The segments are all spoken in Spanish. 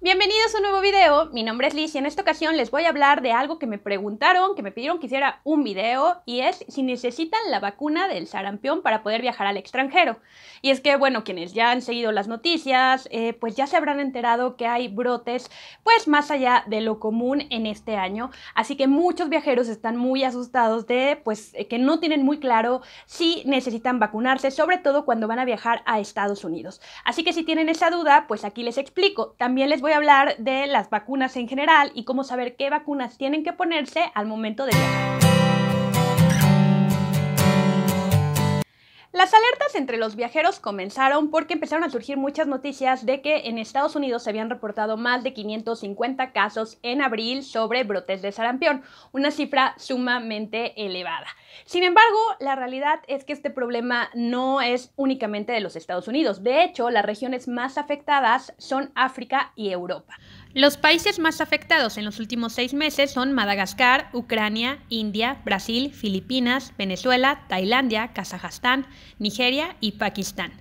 Bienvenidos a un nuevo video, mi nombre es Liz y en esta ocasión les voy a hablar de algo que me preguntaron, que me pidieron que hiciera un video y es si necesitan la vacuna del sarampión para poder viajar al extranjero. Y es que, bueno, quienes ya han seguido las noticias, eh, pues ya se habrán enterado que hay brotes pues más allá de lo común en este año, así que muchos viajeros están muy asustados de pues eh, que no tienen muy claro si necesitan vacunarse, sobre todo cuando van a viajar a Estados Unidos. Así que si tienen esa duda, pues aquí les explico. También les voy a hablar de las vacunas en general y cómo saber qué vacunas tienen que ponerse al momento de viajar. Las alertas entre los viajeros comenzaron porque empezaron a surgir muchas noticias de que en Estados Unidos se habían reportado más de 550 casos en abril sobre brotes de sarampión, una cifra sumamente elevada. Sin embargo, la realidad es que este problema no es únicamente de los Estados Unidos. De hecho, las regiones más afectadas son África y Europa. Los países más afectados en los últimos seis meses son Madagascar, Ucrania, India, Brasil, Filipinas, Venezuela, Tailandia, Kazajstán, Nigeria y Pakistán.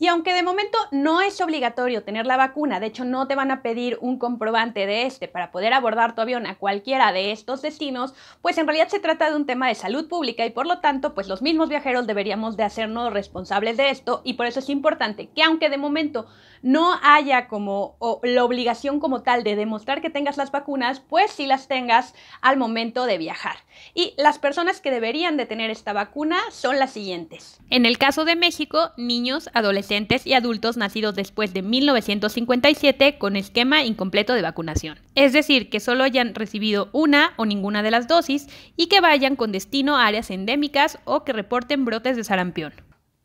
Y aunque de momento no es obligatorio tener la vacuna, de hecho no te van a pedir un comprobante de este para poder abordar tu avión a cualquiera de estos destinos, pues en realidad se trata de un tema de salud pública y por lo tanto, pues los mismos viajeros deberíamos de hacernos responsables de esto y por eso es importante que aunque de momento no haya como la obligación como tal de demostrar que tengas las vacunas, pues si las tengas al momento de viajar. Y las personas que deberían de tener esta vacuna son las siguientes. En el caso de México, niños, adolescentes, y adultos nacidos después de 1957 con esquema incompleto de vacunación. Es decir, que solo hayan recibido una o ninguna de las dosis y que vayan con destino a áreas endémicas o que reporten brotes de sarampión.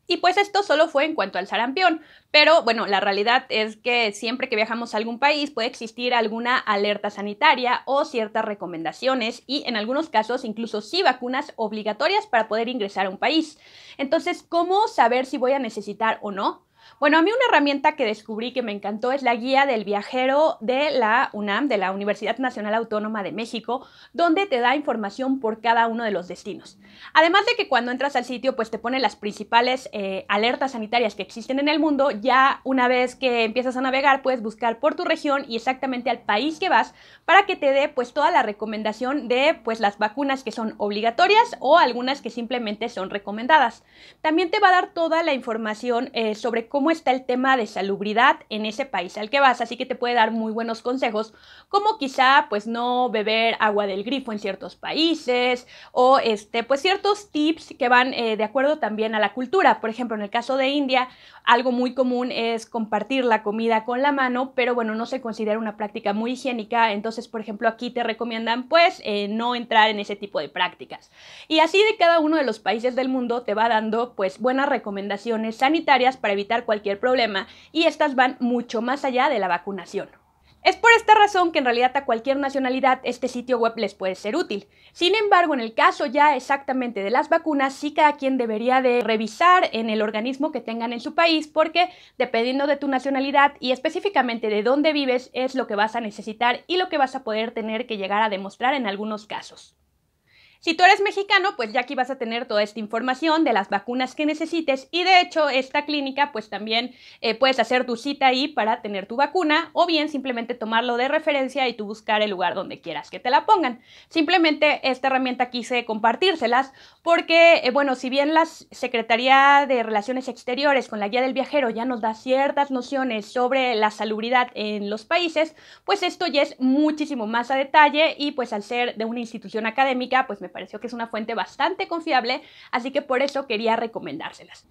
Y pues esto solo fue en cuanto al sarampión, pero bueno, la realidad es que siempre que viajamos a algún país puede existir alguna alerta sanitaria o ciertas recomendaciones y en algunos casos incluso sí vacunas obligatorias para poder ingresar a un país. Entonces, ¿cómo saber si voy a necesitar o no? Bueno, a mí una herramienta que descubrí que me encantó es la guía del viajero de la UNAM, de la Universidad Nacional Autónoma de México, donde te da información por cada uno de los destinos. Además de que cuando entras al sitio, pues te pone las principales eh, alertas sanitarias que existen en el mundo, ya una vez que empiezas a navegar, puedes buscar por tu región y exactamente al país que vas para que te dé pues toda la recomendación de pues las vacunas que son obligatorias o algunas que simplemente son recomendadas. También te va a dar toda la información eh, sobre sobre cómo está el tema de salubridad en ese país al que vas, así que te puede dar muy buenos consejos, como quizá pues no beber agua del grifo en ciertos países o este pues ciertos tips que van eh, de acuerdo también a la cultura. Por ejemplo, en el caso de India, algo muy común es compartir la comida con la mano, pero bueno, no se considera una práctica muy higiénica, entonces por ejemplo aquí te recomiendan pues eh, no entrar en ese tipo de prácticas. Y así de cada uno de los países del mundo te va dando pues buenas recomendaciones sanitarias para evitar cualquier problema y estas van mucho más allá de la vacunación. Es por esta razón que en realidad a cualquier nacionalidad este sitio web les puede ser útil. Sin embargo, en el caso ya exactamente de las vacunas, sí cada quien debería de revisar en el organismo que tengan en su país porque dependiendo de tu nacionalidad y específicamente de dónde vives es lo que vas a necesitar y lo que vas a poder tener que llegar a demostrar en algunos casos. Si tú eres mexicano, pues ya aquí vas a tener toda esta información de las vacunas que necesites y de hecho esta clínica pues también eh, puedes hacer tu cita ahí para tener tu vacuna o bien simplemente tomarlo de referencia y tú buscar el lugar donde quieras que te la pongan. Simplemente esta herramienta quise compartírselas porque, eh, bueno, si bien la Secretaría de Relaciones Exteriores con la Guía del Viajero ya nos da ciertas nociones sobre la salubridad en los países, pues esto ya es muchísimo más a detalle y pues al ser de una institución académica, pues me pareció que es una fuente bastante confiable, así que por eso quería recomendárselas.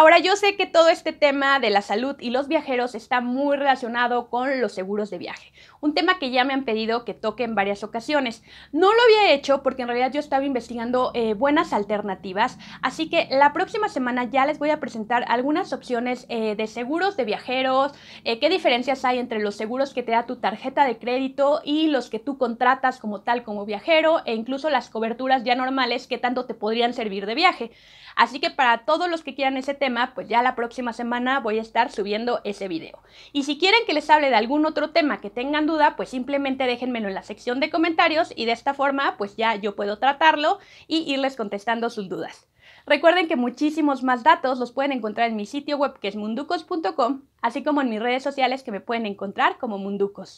Ahora yo sé que todo este tema de la salud y los viajeros está muy relacionado con los seguros de viaje, un tema que ya me han pedido que toque en varias ocasiones. No lo había hecho porque en realidad yo estaba investigando eh, buenas alternativas, así que la próxima semana ya les voy a presentar algunas opciones eh, de seguros de viajeros, eh, qué diferencias hay entre los seguros que te da tu tarjeta de crédito y los que tú contratas como tal como viajero e incluso las coberturas ya normales que tanto te podrían servir de viaje. Así que para todos los que quieran ese tema, pues ya la próxima semana voy a estar subiendo ese video. Y si quieren que les hable de algún otro tema que tengan duda, pues simplemente déjenmelo en la sección de comentarios y de esta forma pues ya yo puedo tratarlo y irles contestando sus dudas. Recuerden que muchísimos más datos los pueden encontrar en mi sitio web que es munducos.com, así como en mis redes sociales que me pueden encontrar como munducos.